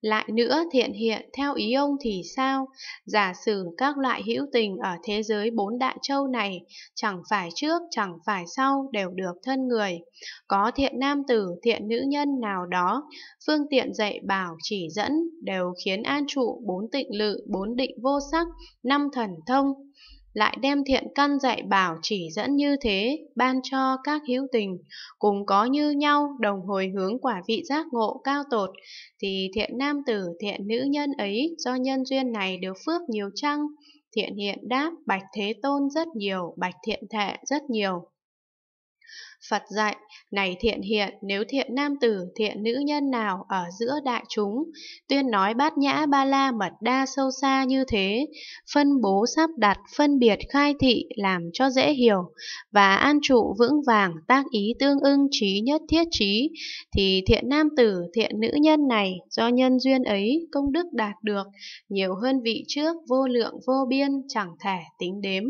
Lại nữa thiện hiện theo ý ông thì sao? Giả sử các loại hữu tình ở thế giới bốn đại châu này chẳng phải trước chẳng phải sau đều được thân người. Có thiện nam tử, thiện nữ nhân nào đó, phương tiện dạy bảo chỉ dẫn đều khiến an trụ bốn tịnh lự, bốn định vô sắc, năm thần thông lại đem thiện căn dạy bảo chỉ dẫn như thế ban cho các hữu tình cùng có như nhau đồng hồi hướng quả vị giác ngộ cao tột thì thiện nam tử thiện nữ nhân ấy do nhân duyên này được phước nhiều chăng thiện hiện đáp bạch thế tôn rất nhiều bạch thiện thệ rất nhiều Phật dạy, này thiện hiện, nếu thiện nam tử, thiện nữ nhân nào ở giữa đại chúng, tuyên nói bát nhã ba la mật đa sâu xa như thế, phân bố sắp đặt, phân biệt khai thị làm cho dễ hiểu, và an trụ vững vàng tác ý tương ưng trí nhất thiết trí, thì thiện nam tử, thiện nữ nhân này do nhân duyên ấy công đức đạt được, nhiều hơn vị trước vô lượng vô biên chẳng thể tính đếm.